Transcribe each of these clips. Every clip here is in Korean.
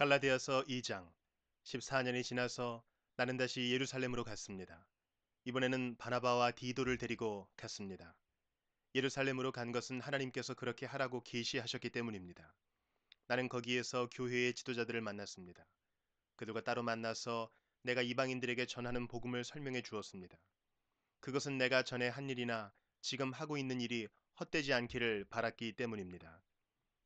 갈라디아서 2장 14년이 지나서 나는 다시 예루살렘으로 갔습니다. 이번에는 바나바와 디도를 데리고 갔습니다. 예루살렘으로 간 것은 하나님께서 그렇게 하라고 계시하셨기 때문입니다. 나는 거기에서 교회의 지도자들을 만났습니다. 그들과 따로 만나서 내가 이방인들에게 전하는 복음을 설명해 주었습니다. 그것은 내가 전에 한 일이나 지금 하고 있는 일이 헛되지 않기를 바랐기 때문입니다.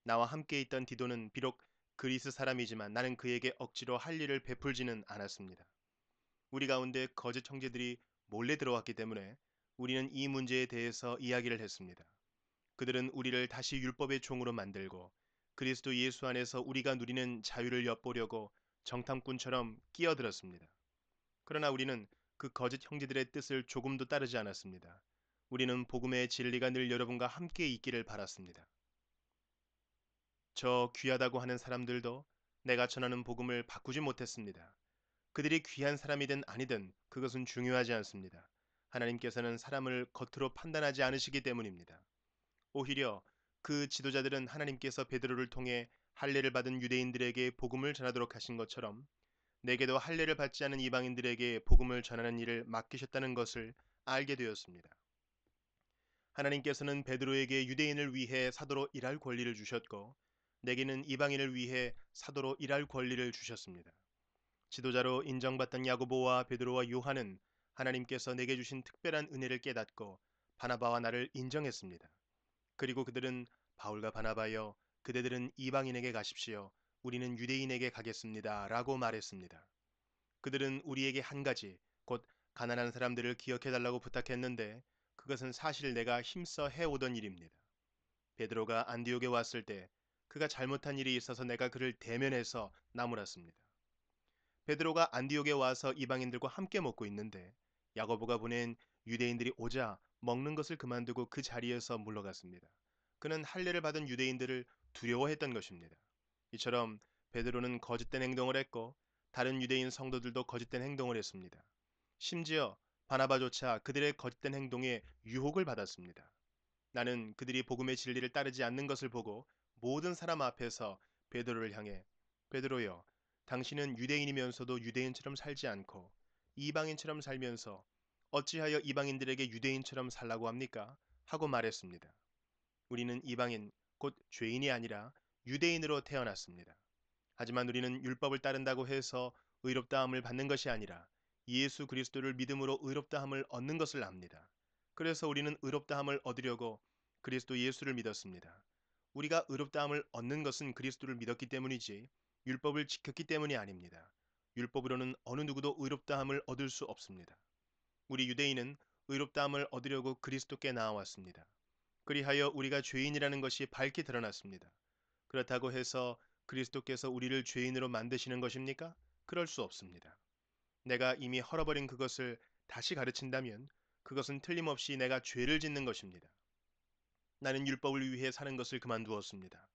나와 함께 있던 디도는 비록 그리스 사람이지만 나는 그에게 억지로 할 일을 베풀지는 않았습니다. 우리 가운데 거짓 형제들이 몰래 들어왔기 때문에 우리는 이 문제에 대해서 이야기를 했습니다. 그들은 우리를 다시 율법의 종으로 만들고 그리스도 예수 안에서 우리가 누리는 자유를 엿보려고 정탐꾼처럼 끼어들었습니다. 그러나 우리는 그 거짓 형제들의 뜻을 조금도 따르지 않았습니다. 우리는 복음의 진리가 늘 여러분과 함께 있기를 바랐습니다. 저 귀하다고 하는 사람들도 내가 전하는 복음을 바꾸지 못했습니다. 그들이 귀한 사람이든 아니든 그것은 중요하지 않습니다. 하나님께서는 사람을 겉으로 판단하지 않으시기 때문입니다. 오히려 그 지도자들은 하나님께서 베드로를 통해 할례를 받은 유대인들에게 복음을 전하도록 하신 것처럼 내게도 할례를 받지 않은 이방인들에게 복음을 전하는 일을 맡기셨다는 것을 알게 되었습니다. 하나님께서는 베드로에게 유대인을 위해 사도로 일할 권리를 주셨고 내게는 이방인을 위해 사도로 일할 권리를 주셨습니다. 지도자로 인정받던 야고보와 베드로와 요한은 하나님께서 내게 주신 특별한 은혜를 깨닫고 바나바와 나를 인정했습니다. 그리고 그들은 바울과 바나바여 그대들은 이방인에게 가십시오. 우리는 유대인에게 가겠습니다. 라고 말했습니다. 그들은 우리에게 한 가지, 곧 가난한 사람들을 기억해달라고 부탁했는데 그것은 사실 내가 힘써 해오던 일입니다. 베드로가 안디옥에 왔을 때 그가 잘못한 일이 있어서 내가 그를 대면해서 나무랐습니다. 베드로가 안디옥에 와서 이방인들과 함께 먹고 있는데 야고보가 보낸 유대인들이 오자 먹는 것을 그만두고 그 자리에서 물러갔습니다. 그는 할례를 받은 유대인들을 두려워했던 것입니다. 이처럼 베드로는 거짓된 행동을 했고 다른 유대인 성도들도 거짓된 행동을 했습니다. 심지어 바나바조차 그들의 거짓된 행동에 유혹을 받았습니다. 나는 그들이 복음의 진리를 따르지 않는 것을 보고 모든 사람 앞에서 베드로를 향해 베드로여 당신은 유대인이면서도 유대인처럼 살지 않고 이방인처럼 살면서 어찌하여 이방인들에게 유대인처럼 살라고 합니까? 하고 말했습니다. 우리는 이방인 곧 죄인이 아니라 유대인으로 태어났습니다. 하지만 우리는 율법을 따른다고 해서 의롭다함을 받는 것이 아니라 예수 그리스도를 믿음으로 의롭다함을 얻는 것을 압니다. 그래서 우리는 의롭다함을 얻으려고 그리스도 예수를 믿었습니다. 우리가 의롭다함을 얻는 것은 그리스도를 믿었기 때문이지 율법을 지켰기 때문이 아닙니다. 율법으로는 어느 누구도 의롭다함을 얻을 수 없습니다. 우리 유대인은 의롭다함을 얻으려고 그리스도께 나아왔습니다. 그리하여 우리가 죄인이라는 것이 밝히 드러났습니다. 그렇다고 해서 그리스도께서 우리를 죄인으로 만드시는 것입니까? 그럴 수 없습니다. 내가 이미 헐어버린 그것을 다시 가르친다면 그것은 틀림없이 내가 죄를 짓는 것입니다. 나는 율법을 위해 사는 것을 그만두었습니다.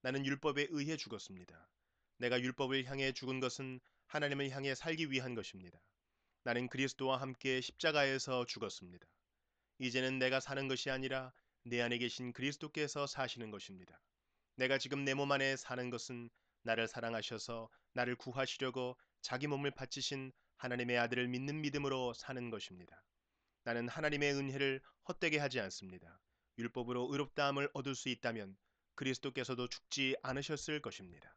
나는 율법에 의해 죽었습니다. 내가 율법을 향해 죽은 것은 하나님을 향해 살기 위한 것입니다. 나는 그리스도와 함께 십자가에서 죽었습니다. 이제는 내가 사는 것이 아니라 내 안에 계신 그리스도께서 사시는 것입니다. 내가 지금 내 몸 안에 사는 것은 나를 사랑하셔서 나를 구하시려고 자기 몸을 바치신 하나님의 아들을 믿는 믿음으로 사는 것입니다. 나는 하나님의 은혜를 헛되게 하지 않습니다. 율법으로 의롭다함을 얻을 수 있다면 그리스도께서도 죽지 않으셨을 것입니다.